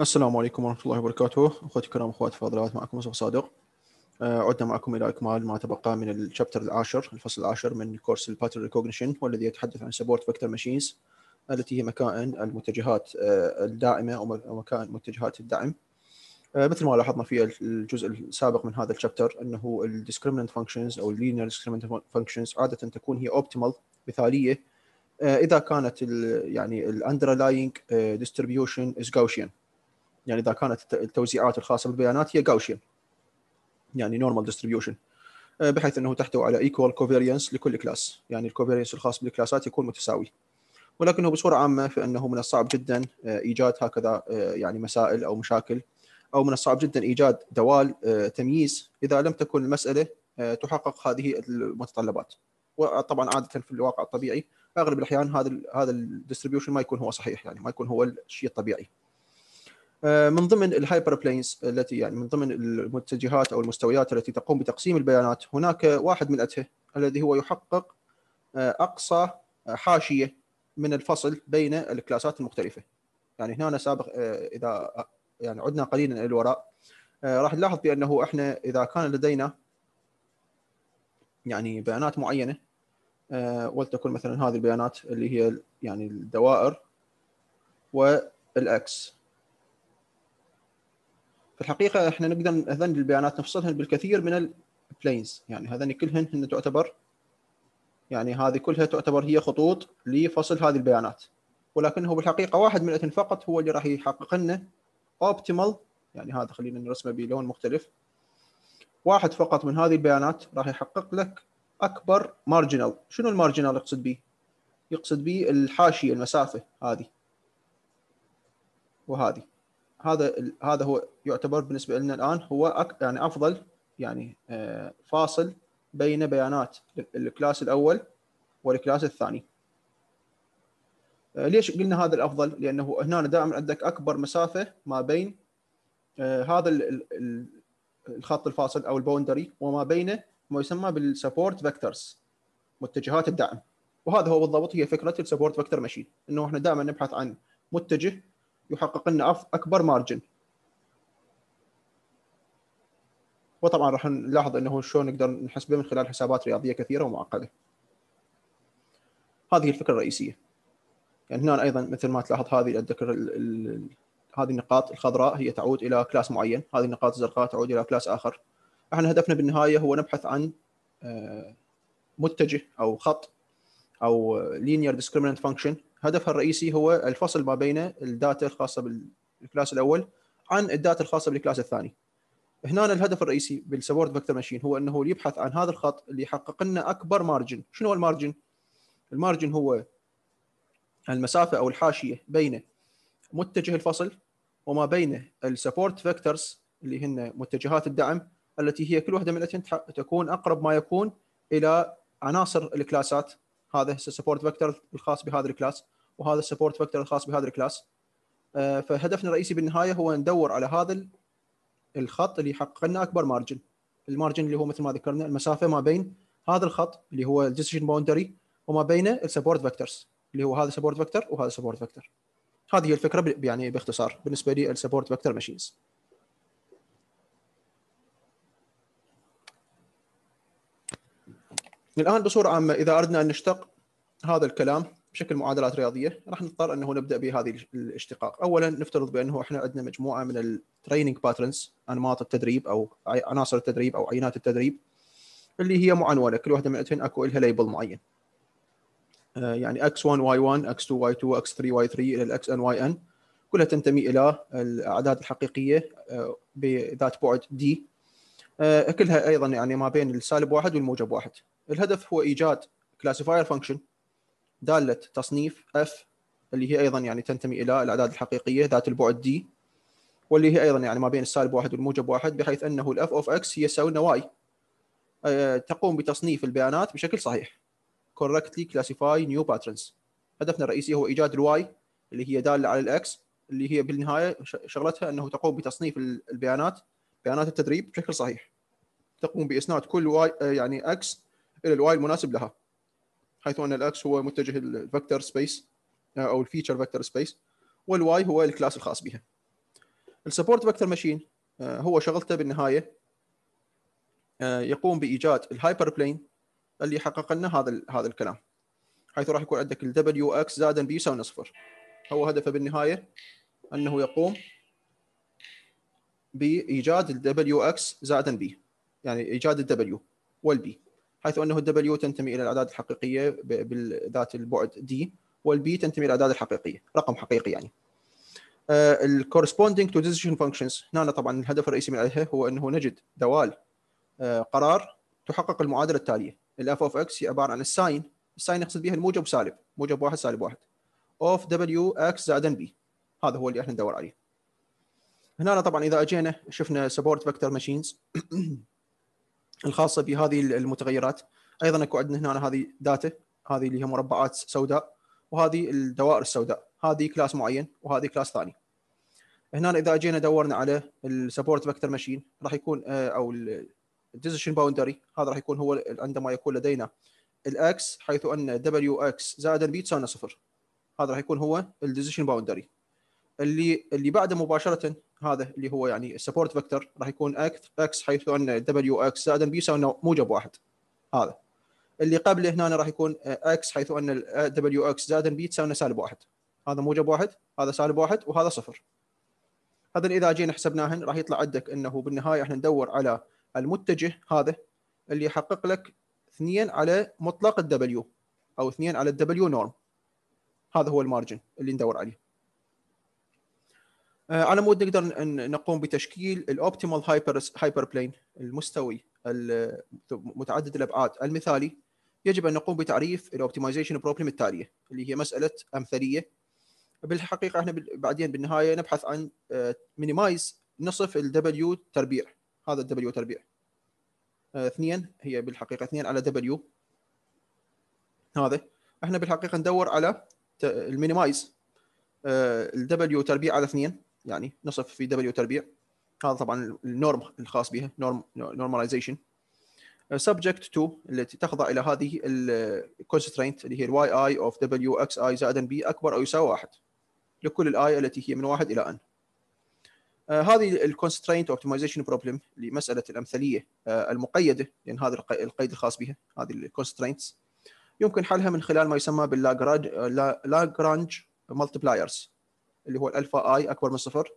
السلام عليكم ورحمة الله وبركاته أخوتي الكرام أخوات الفاضلات معكم مصطفى صادق آه، عدنا معكم إلى إكمال ما تبقى من الشابتر العاشر الفصل العاشر من كورس الباترن ريكوجنيشن والذي يتحدث عن سبورت فيكتور ماشينز التي هي مكائن المتجهات آه، الداعمة أو مكائن متجهات الدعم آه، مثل ما لاحظنا في الجزء السابق من هذا الشابتر انه الديسكريمنت فانكشنز او اللينير ديسكريمنت فانكشنز عاده تكون هي اوبتيمال مثاليه اذا كانت الـ يعني الاندرلاينج ديستريبيوشن از جاوشيان يعني اذا كانت التوزيعات الخاصه بالبيانات هي جاوشيان يعني نورمال آه، ديستريبيوشن بحيث انه تحتوي على ايكوال كوفيرينس لكل كلاس يعني الكوفيرينس الخاص بالكلاسات يكون متساوي ولكنه بصوره عامه فانه من الصعب جدا آه، ايجاد هكذا آه، يعني مسائل او مشاكل او من الصعب جدا ايجاد دوال تمييز اذا لم تكن المساله تحقق هذه المتطلبات وطبعا عاده في الواقع الطبيعي اغلب الاحيان هذا هذا الديستريبيوشن ما يكون هو صحيح يعني ما يكون هو الشيء الطبيعي آه، من ضمن الهايبر بلينز التي يعني من ضمن المتجهات او المستويات التي تقوم بتقسيم البيانات هناك واحد من أته الذي هو يحقق آه، اقصى حاشيه من الفصل بين الكلاسات المختلفه يعني هنا سابق آه، اذا يعني عدنا قليلا الى الوراء راح نلاحظ بانه احنا اذا كان لدينا يعني بيانات معينه ولتكن مثلا هذه البيانات اللي هي يعني الدوائر والاكس الحقيقه احنا نقدر هذن البيانات نفصلهن بالكثير من البلينز يعني هذان كلهن هن تعتبر يعني هذه كلها تعتبر هي خطوط لفصل هذه البيانات ولكنه بالحقيقه واحد من الاثنين فقط هو اللي راح يحقق لنا اوبتيمال يعني هذا خلينا نرسمه بلون مختلف واحد فقط من هذه البيانات راح يحقق لك اكبر مارجنال شنو المارجنال يقصد به يقصد به الحاشيه المسافه هذه وهذه هذا هذا هو يعتبر بالنسبه لنا الان هو أك يعني افضل يعني آه، فاصل بين بيانات الكلاس الاول والكلاس الثاني. آه، ليش قلنا هذا الافضل؟ لانه هنا دائما عندك اكبر مسافه ما بين آه، هذا الخط الفاصل او الباوندري وما بينه ما يسمى بالسبورت فيكتورز متجهات الدعم وهذا هو بالضبط هي فكره السبورت فيكتور ماشين انه احنا دائما نبحث عن متجه يحقق لنا اكبر مارجن وطبعا راح نلاحظ انه شلون نقدر نحسبه من خلال حسابات رياضيه كثيره ومعقده. هذه الفكره الرئيسيه. يعني هنا ايضا مثل ما تلاحظ هذه الذكر هذه النقاط الخضراء هي تعود الى كلاس معين، هذه النقاط الزرقاء تعود الى كلاس اخر. احنا هدفنا بالنهايه هو نبحث عن آه، متجه او خط او linear discriminant function هدفها الرئيسي هو الفصل ما بين الداتا الخاصه بالكلاس الاول عن الداتا الخاصه بالكلاس الثاني. هنا الهدف الرئيسي بالسبورت فيكتور ماشين هو انه يبحث عن هذا الخط اللي يحقق لنا اكبر مارجن، شنو هو المارجن؟ المارجن هو المسافه او الحاشيه بين متجه الفصل وما بين السبورت فيكتورز اللي هن متجهات الدعم التي هي كل واحده من تكون اقرب ما يكون الى عناصر الكلاسات هذا هسه السبورت فيكتور الخاص بهذا الكلاس وهذا السبورت فيكتور الخاص بهذا الكلاس آه، فهدفنا الرئيسي بالنهايه هو ندور على هذا الخط اللي يحقق لنا اكبر مارجن المارجن اللي هو مثل ما ذكرنا المسافه ما بين هذا الخط اللي هو الديسيجن باوندري وما بين السبورت فيكتورز اللي هو هذا سبورت فيكتور وهذا سبورت فيكتور هذه هي الفكره يعني باختصار بالنسبه لي السبورت فيكتور ماشينز الان بصوره عامه اذا اردنا ان نشتق هذا الكلام بشكل معادلات رياضيه راح نضطر انه نبدا بهذه الاشتقاق، اولا نفترض بانه احنا عندنا مجموعه من التريننج باترنز انماط التدريب او عناصر التدريب او عينات التدريب اللي هي معنونه كل واحده من عندهن اكو لها ليبل معين. آه، يعني x1 y1 x2 y2 x3 y3 الى الاكس ان واي ان كلها تنتمي الى الاعداد الحقيقيه آه، بذات بعد d آه، كلها ايضا يعني ما بين السالب واحد والموجب واحد الهدف هو ايجاد كلاسيفاير فانكشن داله تصنيف اف اللي هي ايضا يعني تنتمي الى الاعداد الحقيقيه ذات البعد دي واللي هي ايضا يعني ما بين السالب واحد والموجب واحد بحيث انه الاف اوف اكس هي تساوي لنا واي آه، تقوم بتصنيف البيانات بشكل صحيح correctly classify new patterns هدفنا الرئيسي هو ايجاد الواي اللي هي داله على الاكس اللي هي بالنهايه شغلتها انه تقوم بتصنيف البيانات بيانات التدريب بشكل صحيح تقوم باسناد كل واي آه، يعني اكس الى الواي المناسب لها حيث ان الاكس هو متجه الفكتور سبيس آه، او الفيتشر فيكتور سبيس والواي هو الكلاس الخاص بها السبورت فيكتور ماشين هو شغلته بالنهايه آه، يقوم بايجاد الهايبر بلين اللي حقق لنا هذا هذا الكلام حيث راح يكون عندك ال اكس زائدا بي يساوي صفر هو هدفه بالنهايه انه يقوم بايجاد ال اكس زائدا بي يعني ايجاد ال والبي حيث انه الدبليو تنتمي الى الاعداد الحقيقيه بذات البعد دي والبي تنتمي الى الاعداد الحقيقيه رقم حقيقي يعني الكورسبوندينج تو ديسيجن فانكشنز هنا طبعا الهدف الرئيسي من عليها هو انه نجد دوال آه، قرار تحقق المعادله التاليه الاف اوف اكس هي عباره عن الساين الساين يقصد بها الموجب سالب موجب واحد سالب واحد اوف دبليو اكس زائد بي هذا هو اللي احنا ندور عليه هنا طبعا اذا اجينا شفنا سبورت فيكتور ماشينز الخاصه بهذه المتغيرات ايضا اكو عندنا هنا هذه داتا هذه اللي هي مربعات سوداء وهذه الدوائر السوداء هذه كلاس معين وهذه كلاس ثاني هنا اذا جينا دورنا على السبورت فيكتور ماشين راح يكون آه، او الديسيشن باوندري هذا راح يكون هو عندما يكون لدينا الاكس حيث ان دبليو اكس زائد بي تساوي صفر هذا راح يكون هو الديسيشن باوندري اللي اللي بعده مباشره هذا اللي هو يعني السبورت فيكتور راح يكون اكس اكس حيث ان دبليو اكس زائد بي يساوي موجب واحد هذا اللي قبله هنا راح يكون اكس حيث ان دبليو اكس زائد بي تساوي سالب واحد هذا موجب واحد هذا سالب واحد وهذا صفر هذا اذا جينا حسبناهن راح يطلع عندك انه بالنهايه احنا ندور على المتجه هذا اللي يحقق لك 2 على مطلق الدبليو او 2 على الدبليو نورم هذا هو المارجن اللي ندور عليه على آه، مود نقدر نقوم بتشكيل الاوبتيمال هايبر هايبر بلين المستوي متعدد الابعاد المثالي يجب ان نقوم بتعريف الاوبتمايزيشن بروبلم التاليه اللي هي مساله امثليه بالحقيقه احنا بعدين بالنهايه نبحث عن مينيمايز آه، نصف الدبليو تربيع هذا الدبليو تربيع آه، اثنين هي بالحقيقه اثنين على دبليو هذا احنا بالحقيقه ندور على المينيمايز الدبليو تربيع على اثنين يعني نصف في دبليو تربيع هذا طبعا النورم الخاص بها نورم نورماليزيشن سبجكت تو التي تخضع الى هذه الكونسترينت اللي هي الواي اي اوف دبليو اكس اي زائد بي اكبر او يساوي واحد لكل الاي التي هي من واحد الى ان آه uh, هذه الكونسترينت اوبتمايزيشن بروبلم لمساله الامثليه آه المقيده لان هذا القيد الخاص بها هذه الكونسترينتس يمكن حلها من خلال ما يسمى باللاجرانج مالتبلايرز uh, اللي هو الالفا اي اكبر من صفر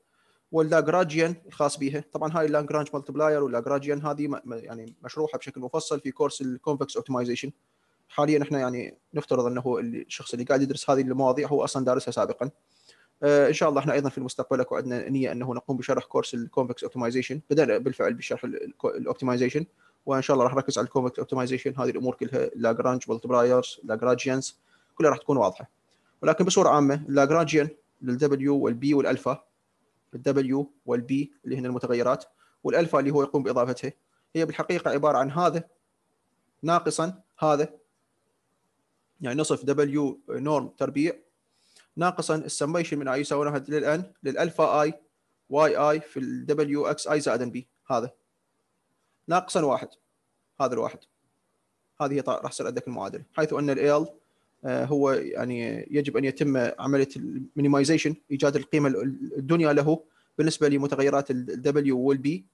واللاجراجيان الخاص بها طبعا هاي اللاجراج ملتبلاير واللاجراجيان هذه يعني مشروحه بشكل مفصل في كورس الكونفكس اوبتمايزيشن حاليا احنا يعني نفترض انه هو الشخص اللي قاعد يدرس هذه المواضيع هو اصلا دارسها سابقا آه، ان شاء الله احنا ايضا في المستقبل اكو عندنا نيه انه نقوم بشرح كورس الكونفكس اوبتمايزيشن بدانا بالفعل بشرح الاوبتمايزيشن وان شاء الله راح نركز على الكونفكس اوبتمايزيشن هذه الامور كلها لاجرانج ملتبلايرز لاجراجيانز كلها راح تكون واضحه ولكن بصوره عامه اللاجراجيان للدبليو والبي والالفا الدبليو والبي اللي هن المتغيرات والالفا اللي هو يقوم باضافتها هي بالحقيقه عباره عن هذا ناقصا هذا يعني نصف دبليو نورم تربيع ناقصا السميشن من اي يساوي واحد للان للالفا اي واي اي في الدبليو اكس اي زائد بي هذا ناقصا واحد هذا الواحد هذه راح تصير عندك المعادله حيث ان ال آه، هو يعني يجب ان يتم عمليه المينيمايزيشن ايجاد القيمه الدنيا له بالنسبه لمتغيرات الدبليو والبي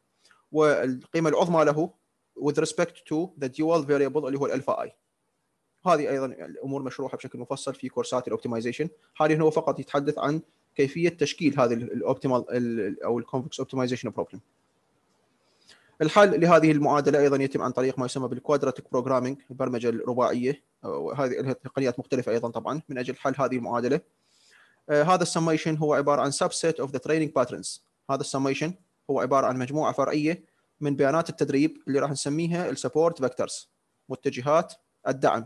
والقيمه العظمى له with respect to the dual variable اللي هو الالفا اي هذه ايضا الامور مشروحه بشكل مفصل في كورسات الاوبتمايزيشن حاليا هو فقط يتحدث عن كيفيه تشكيل هذه الاوبتيمال او الكونفكس اوبتمايزيشن بروبلم الحل لهذه المعادله ايضا يتم عن طريق ما يسمى بالكوادراتيك بروجرامينج البرمجه الرباعيه وهذه لها تقنيات مختلفه ايضا طبعا من اجل حل هذه المعادله آه، هذا السميشن هو عباره عن سبسيت اوف ذا تريننج باترنز هذا السميشن هو عباره عن مجموعه فرعيه من بيانات التدريب اللي راح نسميها السبورت فيكتورز متجهات الدعم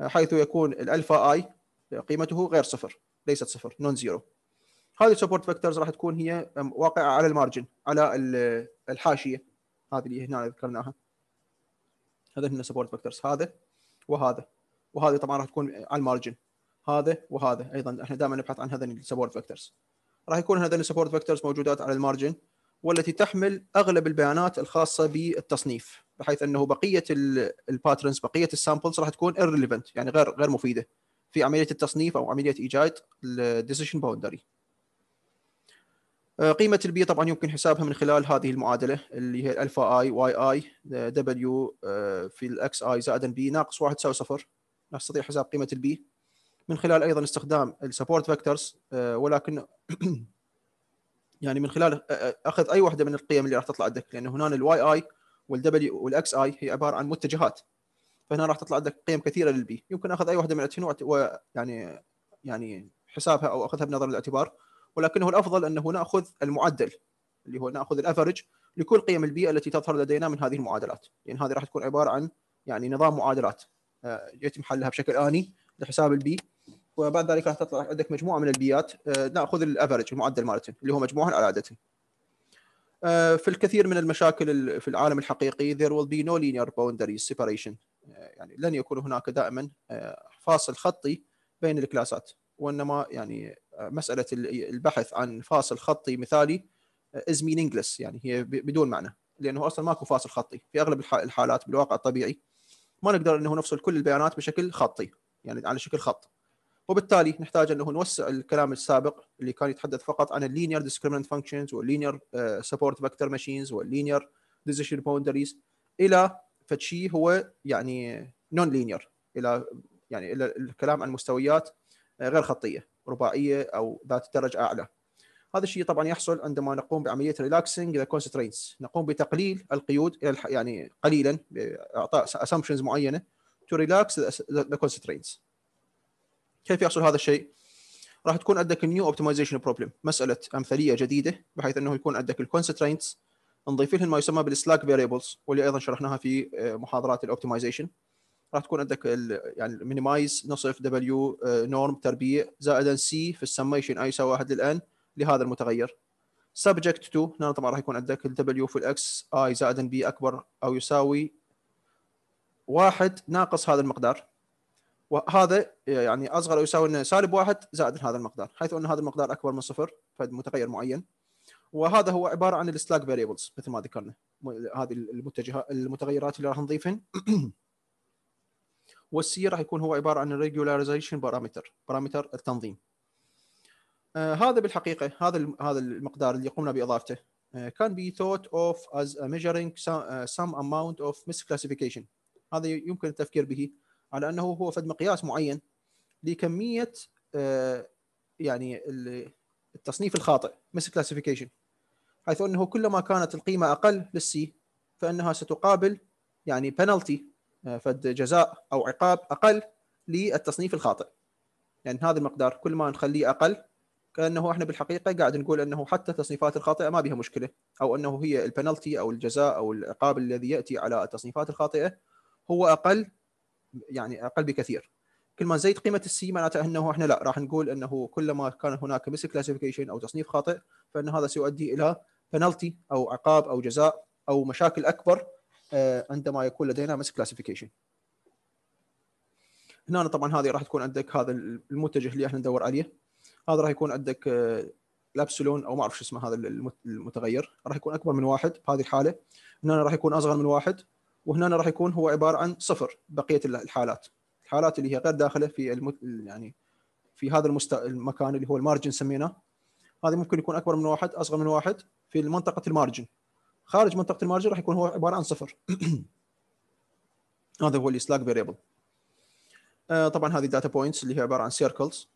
آه، حيث يكون الالفا اي قيمته غير صفر ليست صفر نون زيرو هذه السبورت فيكتورز راح تكون هي واقعه على المارجن على آه، الحاشيه هذه اللي هنا ذكرناها هذا هنا سبورت فاكتورز هذا وهذا وهذه طبعا راح تكون على المارجن هذا وهذا ايضا احنا دائما نبحث عن هذين السبورت فاكتورز راح يكون هذين السبورت فاكتورز موجودات على المارجن والتي تحمل اغلب البيانات الخاصه بالتصنيف بحيث انه بقيه الباترنز بقيه السامبلز راح تكون irrelevant يعني غير غير مفيده في عمليه التصنيف او عمليه ايجاد الديسيشن باوندري آه، قيمة البي طبعا يمكن حسابها من خلال هذه المعادلة اللي هي الفا اي واي اي دبليو آه، في الاكس اي زائد بي ناقص واحد تساوي صفر نستطيع حساب قيمة البي من خلال ايضا استخدام السبورت فاكتورز آه، ولكن يعني من خلال اخذ اي واحده من القيم اللي راح تطلع عندك لان هنا الواي اي والدبليو والاكس اي هي عباره عن متجهات فهنا راح تطلع عندك قيم كثيره للبي يمكن اخذ اي واحده من ويعني يعني حسابها او اخذها بنظر الاعتبار ولكنه الافضل انه ناخذ المعدل اللي هو ناخذ الافرج لكل قيم البيئه التي تظهر لدينا من هذه المعادلات لان يعني هذه راح تكون عباره عن يعني نظام معادلات آه، يتم حلها بشكل اني لحساب البي وبعد ذلك راح تطلع عندك مجموعه من البيات آه، ناخذ الافرج المعدل مالتهم اللي هو مجموعه على عاده في الكثير من المشاكل في العالم الحقيقي there will be no linear boundary separation آه، يعني لن يكون هناك دائما فاصل خطي بين الكلاسات وانما يعني مساله البحث عن فاصل خطي مثالي از uh, مينينجلس يعني هي بدون معنى لانه اصلا ماكو فاصل خطي في اغلب الحالات بالواقع الطبيعي ما نقدر انه نفصل كل البيانات بشكل خطي يعني على شكل خط وبالتالي نحتاج انه نوسع الكلام السابق اللي كان يتحدث فقط عن اللينير ديسكريمنت فانكشنز واللينير سبورت فيكتور ماشينز واللينير ديزيشن باوندريز الى فشي هو يعني نون لينير الى يعني الى الكلام عن مستويات uh, غير خطيه رباعيه او ذات درجه اعلى. هذا الشيء طبعا يحصل عندما نقوم بعمليه ريلاكسنج ذا كونسترينتس، نقوم بتقليل القيود الى يعني قليلا باعطاء اسامبشنز معينه تو ريلاكس ذا كونسترينتس. كيف يحصل هذا الشيء؟ راح تكون عندك نيو اوبتمايزيشن بروبلم، مساله امثليه جديده بحيث انه يكون عندك الكونسترينتس نضيف لهم ما يسمى بالسلاك فاريبلز واللي ايضا شرحناها في آه، محاضرات الاوبتمايزيشن. راح تكون عندك يعني المينيمايز نصف دبليو نورم آه، تربيع زائدا سي في السميشن اي يساوي واحد للان لهذا المتغير سبجكت تو هنا طبعا راح يكون عندك الدبليو في الاكس اي زائدا بي اكبر او يساوي واحد ناقص هذا المقدار وهذا يعني اصغر او يساوي سالب واحد زائد هذا المقدار حيث ان هذا المقدار اكبر من صفر فمتغير معين وهذا هو عباره عن السلاك فاريبلز مثل ما ذكرنا هذه المتجهات المتغيرات اللي راح نضيفهن والسي راح يكون هو عباره عن الريجولاريزيشن بارامتر بارامتر التنظيم آه، هذا بالحقيقه هذا هذا المقدار اللي قمنا باضافته كان بي ثوت اوف از a measuring آه، some, uh, some misclassification هذا يمكن التفكير به على انه هو فد مقياس معين لكميه آه، يعني التصنيف الخاطئ misclassification حيث انه كلما كانت القيمه اقل للسي فانها ستقابل يعني بنالتي آه، فد جزاء او عقاب اقل للتصنيف الخاطئ يعني هذا المقدار كل ما نخليه اقل كانه احنا بالحقيقه قاعد نقول انه حتى التصنيفات الخاطئه ما بها مشكله او انه هي البنالتي او الجزاء او العقاب الذي ياتي على التصنيفات الخاطئه هو اقل يعني اقل بكثير كل ما نزيد قيمه السي معناته انه احنا لا راح نقول انه كلما كان هناك مس كلاسيفيكيشن او تصنيف خاطئ فان هذا سيؤدي الى بنالتي او عقاب او جزاء او مشاكل اكبر آه، عندما يكون لدينا مس كلاسيفيكيشن هنا طبعا هذه راح تكون عندك هذا المتجه اللي احنا ندور عليه هذا راح يكون عندك الابسلون آه، او ما اعرف شو اسمه هذا المتغير راح يكون اكبر من واحد بهذه الحاله هنا راح يكون اصغر من واحد وهنا راح يكون هو عباره عن صفر بقيه الحالات الحالات اللي هي غير داخله في المت... يعني في هذا المست... المكان اللي هو المارجن سميناه هذا ممكن يكون اكبر من واحد اصغر من واحد في منطقه المارجن خارج منطقه المارجن راح يكون هو عباره عن صفر هذا هو السلاك آه، فاريبل طبعا هذه داتا بوينتس اللي هي عباره عن سيركلز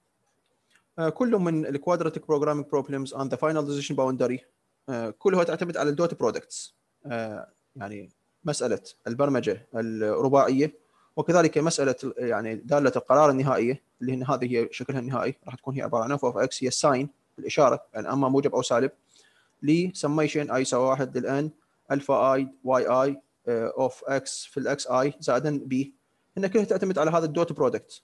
كله كل من الكوادراتيك بروجرامينج بروبلمز اند ذا فاينل ديزيشن باوندري كلها تعتمد على الدوت برودكتس آه، يعني مساله البرمجه الرباعيه وكذلك مساله يعني داله القرار النهائيه اللي هي هذه هي شكلها النهائي راح تكون هي عباره عن اف اوف اكس هي الساين الاشاره يعني اما موجب او سالب لسميشن ايساوي واحد للان الفا اي واي اي اوف اكس في الاكس اي زائدا بي هنا كلها تعتمد على هذا الدوت برودكت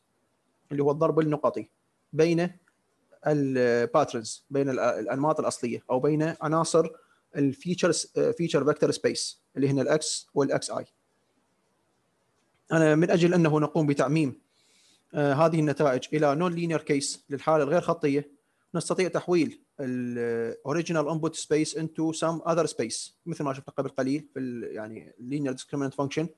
اللي هو الضرب النقطي بين الباترنز بين الانماط الاصليه او بين عناصر الفيتشر فيتشر فيكتور سبيس اللي هنا الاكس والاكس اي انا من اجل انه نقوم بتعميم آه، هذه النتائج الى نون لينير كيس للحاله الغير خطيه نستطيع تحويل الاوريجينال انبوت سبيس انتو سم اذر سبيس مثل ما شفنا قبل قليل في يعني لينير ديسكريمنت فانكشن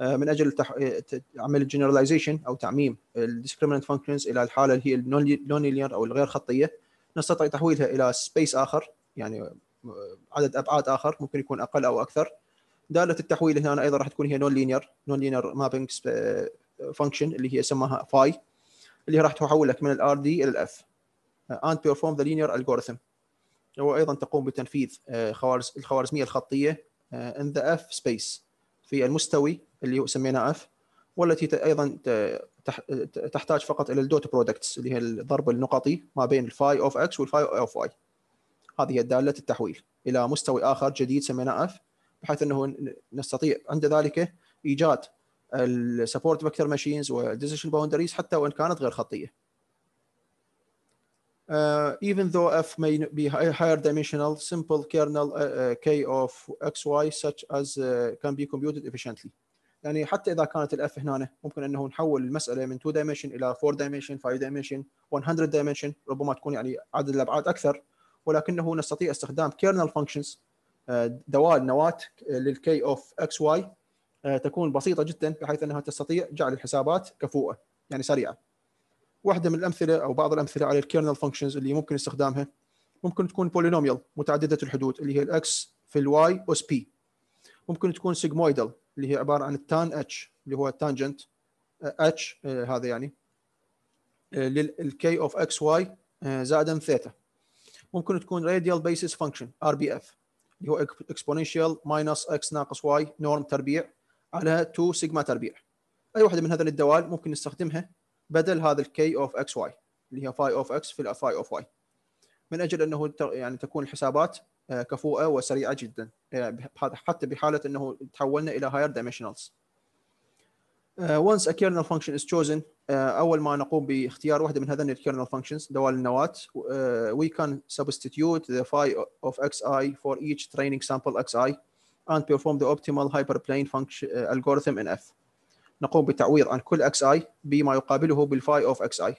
من اجل تح... آه، عمل جنراليزيشن او تعميم الديسكريمنت فانكشنز الى الحاله اللي هي النون لينير او الغير خطيه نستطيع تحويلها الى سبيس اخر يعني آه، عدد ابعاد اخر ممكن يكون اقل او اكثر داله التحويل هنا ايضا راح تكون هي نون لينير نون لينير مابينج فانكشن اللي هي سماها فاي اللي راح تحولك من الار دي الى الاف آه، and perform the linear algorithm وايضا تقوم بتنفيذ آه، خوارز الخوارزميه الخطيه آه، in the f space في المستوي اللي سميناه f والتي ايضا تحتاج فقط الى الدوت برودكتس اللي هي الضرب النقطي ما بين الفاي اوف اكس والفاي اوف واي هذه هي داله التحويل الى مستوي اخر جديد سميناه اف بحيث انه نستطيع عند ذلك ايجاد السبورت فيكتور ماشينز والديسيشن باوندريز حتى وان كانت غير خطيه Uh, even though f may be higher dimensional, simple kernel uh, uh k of xy such as uh, can be computed efficiently. يعني حتى اذا كانت الاف هنا ممكن انه نحول المساله من 2 dimension الى 4 dimension 5 dimension 100 dimension ربما تكون يعني عدد الابعاد اكثر ولكنه نستطيع استخدام kernel functions uh, دوال نواه للكي اوف اكس واي تكون بسيطه جدا بحيث انها تستطيع جعل الحسابات كفوءه يعني سريعه. واحده من الامثله او بعض الامثله على الكيرنل فانكشنز اللي ممكن استخدامها ممكن تكون بولينوميال متعدده الحدود اللي هي الاكس في الواي اس بي ممكن تكون سيجمويدال اللي هي عباره عن التان اتش اللي هو التانجنت اتش آه، آه، هذا يعني للكي اوف اكس واي زائدا ثيتا ممكن تكون راديال بيسس فانكشن ار بي اف اللي هو اكسبوننشال ماينس اكس ناقص واي نورم تربيع على 2 سيجما تربيع اي واحده من هذه الدوال ممكن نستخدمها بدل هذا الكي اوف اكس واي اللي هي فاي اوف اكس في phi اوف واي من اجل انه يعني تكون الحسابات كفوءه وسريعه جدا حتى بحاله انه تحولنا الى هاير dimensionals. Once a kernel function is chosen اول ما نقوم باختيار واحده من هذين الكيرنل functions دوال النواه we can substitute the phi of xi for each training sample xi and perform the optimal hyperplane function algorithm in f. نقوم بتعويض عن كل اكس اي بما يقابله بالفاي اوف اكس اي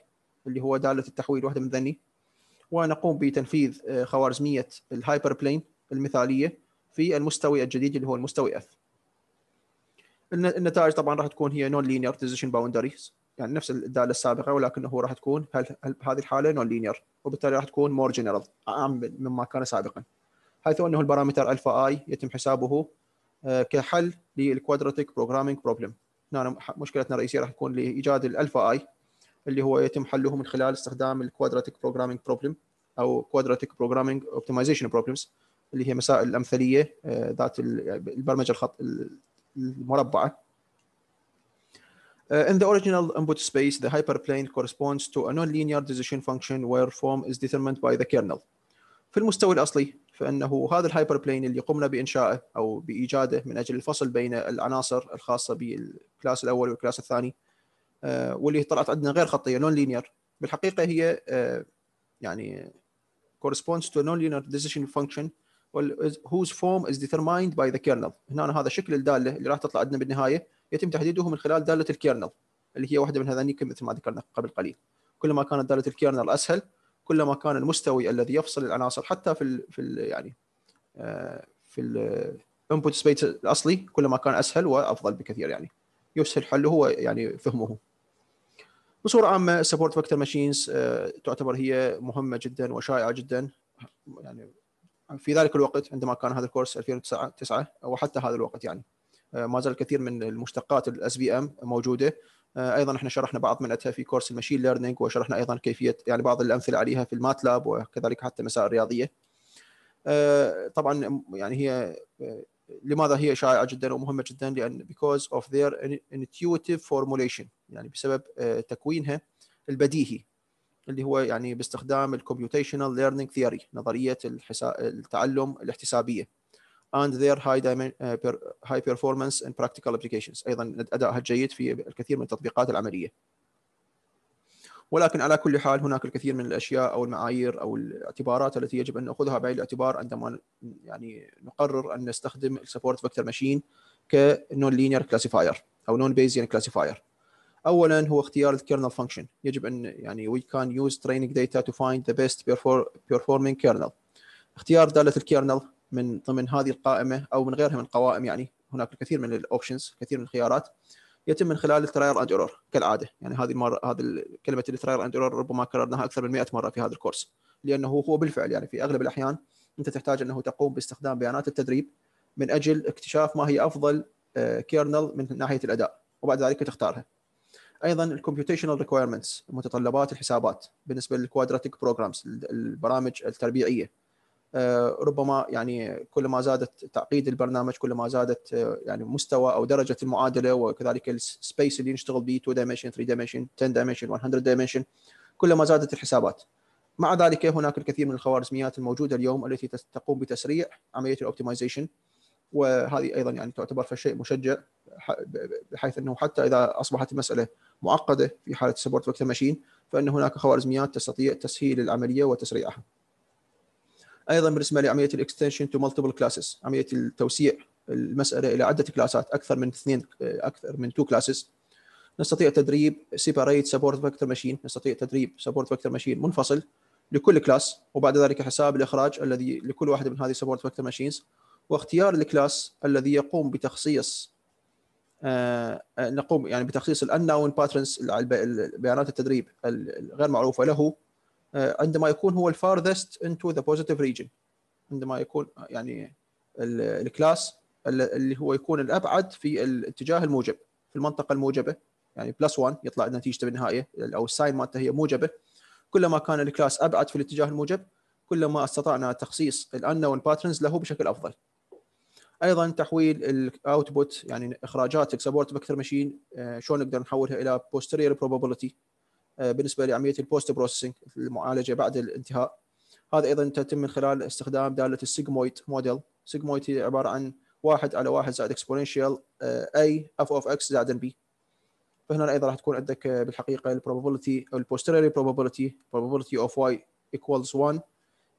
اللي هو داله التحويل واحده من ذني ونقوم بتنفيذ آه، خوارزميه الهايبر بلين المثاليه في المستوي الجديد اللي هو المستوي اف النتائج طبعا راح تكون هي نون لينير ديزيشن باوندريز يعني نفس الداله السابقه ولكن هو راح تكون هذه الحاله نون لينير وبالتالي راح تكون مور جنرال اعم مما كان سابقا حيث انه البارامتر الفا اي يتم حسابه آه، كحل للكوادراتيك بروجرامينج بروبلم هنا مشكلتنا الرئيسيه راح تكون لايجاد الالفا اي اللي هو يتم حله من خلال استخدام الكوادراتيك بروجرامينج بروبلم او كوادراتيك بروجرامينج اوبتمايزيشن بروبلمز اللي هي مسائل الامثليه آه، ذات البرمجه الخط المربعه آه، in the original input space, the hyperplane corresponds to a non-linear decision function where form is determined by the kernel. في المستوى الأصلي فانه هذا الهايبر بلين اللي قمنا بانشائه او بايجاده من اجل الفصل بين العناصر الخاصه بالكلاس الاول والكلاس الثاني آه، واللي طلعت عندنا غير خطيه نون لينير بالحقيقه هي آه، يعني corresponds to a nonlinear decision function whose form is determined by the kernel هنا هذا شكل الداله اللي راح تطلع عندنا بالنهايه يتم تحديده من خلال داله الكيرنل اللي هي واحده من هذانيك مثل ما ذكرنا قبل قليل كلما كانت داله الكيرنل اسهل كلما كان المستوي الذي يفصل العناصر حتى في الـ في الـ يعني آه، في الانبوت سبيس الاصلي كلما كان اسهل وافضل بكثير يعني يسهل حله ويعني فهمه بصوره عامه السبورت فيكتور ماشينز تعتبر هي مهمه جدا وشائعه جدا يعني في ذلك الوقت عندما كان هذا الكورس 2009 وحتى هذا الوقت يعني آه، ما زال الكثير من المشتقات الاس بي ام موجوده آه، ايضا احنا شرحنا بعض منها في كورس المشين ليرنينج وشرحنا ايضا كيفيه يعني بعض الامثله عليها في الماتلاب وكذلك حتى مسائل الرياضيه آه، طبعا يعني هي آه، لماذا هي شائعه جدا ومهمه جدا لان because of their intuitive formulation يعني بسبب تكوينها البديهي اللي هو يعني باستخدام الكمبيوتيشنال ليرنينج ثيوري نظريه التعلم الاحتسابيه and their high, uh, high performance and practical applications ايضا ادائها الجيد في الكثير من التطبيقات العمليه ولكن على كل حال هناك الكثير من الاشياء او المعايير او الاعتبارات التي يجب ان ناخذها بعين الاعتبار عندما يعني نقرر ان نستخدم السبورت فيكتور ماشين كنون لينير كلاسيفاير او نون بيزيان كلاسيفاير اولا هو اختيار الكيرنل فانكشن يجب ان يعني وي كان يوز تريننج داتا تو فايند ذا بيست performing كيرنل اختيار داله الكيرنل من ضمن هذه القائمه او من غيرها من القوائم يعني هناك الكثير من الاوبشنز كثير من الخيارات يتم من خلال التراير اند ايرور كالعاده يعني هذه المره هذه كلمه التراير اند ايرور ربما كررناها اكثر من 100 مره في هذا الكورس لانه هو بالفعل يعني في اغلب الاحيان انت تحتاج انه تقوم باستخدام بيانات التدريب من اجل اكتشاف ما هي افضل كيرنل آه، من ناحيه الاداء وبعد ذلك تختارها ايضا الكمبيوتيشنال ريكويرمنتس متطلبات الحسابات بالنسبه للكوادراتيك بروجرامز البرامج التربيعيه آه، ربما يعني كل ما زادت تعقيد البرنامج كل ما زادت آه، يعني مستوى او درجه المعادله وكذلك السبيس اللي نشتغل به 2 دايمنشن 3 دايمنشن 10 دايمنشن 100 دايمنشن ما زادت الحسابات مع ذلك هناك الكثير من الخوارزميات الموجوده اليوم التي تقوم بتسريع عمليه الاوبتمايزيشن وهذه ايضا يعني تعتبر فشيء مشجع بحيث انه حتى اذا اصبحت المساله معقده في حاله سبورت وقت ماشين فان هناك خوارزميات تستطيع تسهيل العمليه وتسريعها. ايضا بالنسبه لعمليه الاكستنشن تو مالتيبل كلاسز عمليه التوسيع المساله الى عده كلاسات اكثر من اثنين اكثر من تو كلاسز نستطيع تدريب سيباريت سبورت فيكتور ماشين نستطيع تدريب سبورت فيكتور ماشين منفصل لكل كلاس وبعد ذلك حساب الاخراج الذي لكل واحده من هذه سبورت فيكتور ماشينز واختيار الكلاس الذي يقوم بتخصيص آه نقوم يعني بتخصيص الانون باترنز البيانات التدريب الغير معروفه له آه، عندما يكون هو الفارذست انتو ذا بوزيتيف ريجن عندما يكون آه، يعني الكلاس اللي هو يكون الابعد في الاتجاه الموجب في المنطقه الموجبه يعني بلس 1 يطلع نتيجته بالنهايه او الساين مالته هي موجبه كلما كان الكلاس ابعد في الاتجاه الموجب كلما استطعنا تخصيص الانون باترنز له بشكل افضل ايضا تحويل الاوتبوت يعني اخراجات اكسبورت فيكتور ماشين شلون نقدر نحولها الى posterior بروبابيلتي آه، بالنسبه لعمليه البوست بروسيسنج المعالجه بعد الانتهاء هذا ايضا تتم من خلال استخدام داله السيجمويد موديل سيجمويد هي عباره عن واحد على واحد زائد اكسبوننشال اي اف اوف اكس زائد بي فهنا ايضا راح تكون عندك آه، بالحقيقه البروبابيلتي او البوستيريوري بروبابيلتي بروبابيلتي اوف واي ايكوالز 1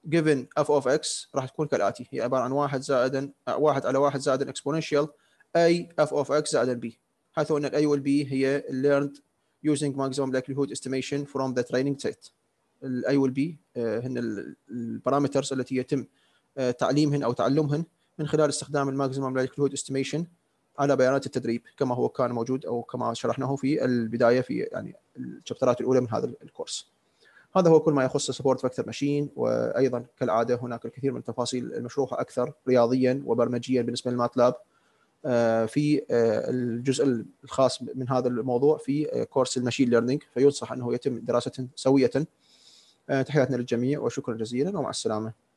given f of x راح تكون كالاتي هي عباره عن 1 زائد 1 آه، على 1 زائد اكسبوننشال اي f of x زائد b حيث ان الاي والبي هي learned using maximum likelihood estimation from the training set I will be uh, هن البارامترز التي يتم uh, تعليمهن او تعلمهن من خلال استخدام maximum likelihood estimation على بيانات التدريب كما هو كان موجود او كما شرحناه في البدايه في يعني الشابترات الاولى من هذا الكورس. هذا هو كل ما يخص سبورت فاكتور ماشين وايضا كالعاده هناك الكثير من التفاصيل المشروحه اكثر رياضيا وبرمجيا بالنسبه للماتلاب آه، في آه، الجزء الخاص من هذا الموضوع في كورس المشين ليرنينج فينصح انه يتم دراسته سويه آه، تحياتنا للجميع وشكرا جزيلا ومع السلامه